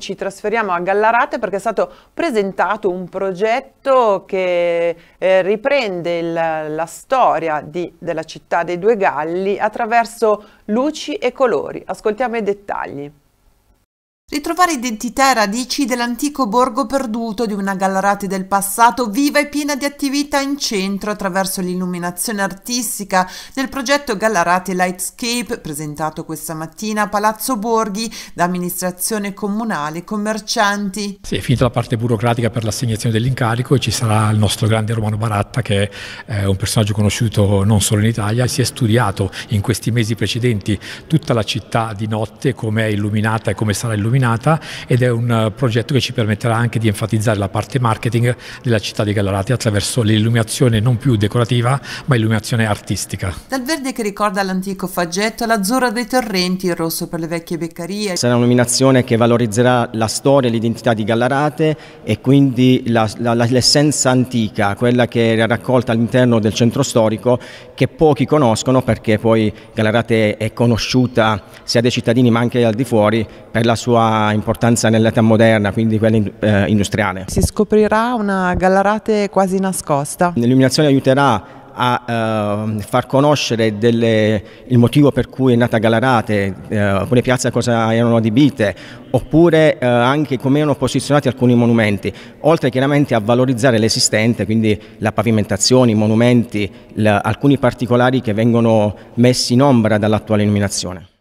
Ci trasferiamo a Gallarate perché è stato presentato un progetto che eh, riprende il, la storia di, della città dei due galli attraverso luci e colori. Ascoltiamo i dettagli. Ritrovare identità e radici dell'antico borgo perduto di una Gallarate del passato viva e piena di attività in centro attraverso l'illuminazione artistica nel progetto Gallarate Lightscape presentato questa mattina a Palazzo Borghi da amministrazione comunale e commercianti. Sì, è finita la parte burocratica per l'assegnazione dell'incarico e ci sarà il nostro grande Romano Baratta che è eh, un personaggio conosciuto non solo in Italia, si è studiato in questi mesi precedenti tutta la città di notte, come è illuminata e come sarà illuminata sterminata ed è un eh, progetto che ci permetterà anche di enfatizzare la parte marketing della città di Gallarate attraverso l'illuminazione non più decorativa ma illuminazione artistica. Dal verde che ricorda l'antico faggetto, l'azzurro dei torrenti, il rosso per le vecchie beccarie. Sarà un'illuminazione che valorizzerà la storia e l'identità di Gallarate e quindi l'essenza antica, quella che era raccolta all'interno del centro storico che pochi conoscono perché poi Gallarate è conosciuta sia dai cittadini ma anche al di fuori per la sua importanza nell'età moderna, quindi quella eh, industriale. Si scoprirà una gallarate quasi nascosta. L'illuminazione aiuterà a uh, far conoscere delle, il motivo per cui è nata Galarate, uh, eh, alcune piazze cosa erano adibite, oppure uh, anche come erano posizionati alcuni monumenti, oltre chiaramente a valorizzare l'esistente, quindi la pavimentazione, i monumenti, la, alcuni particolari che vengono messi in ombra dall'attuale illuminazione.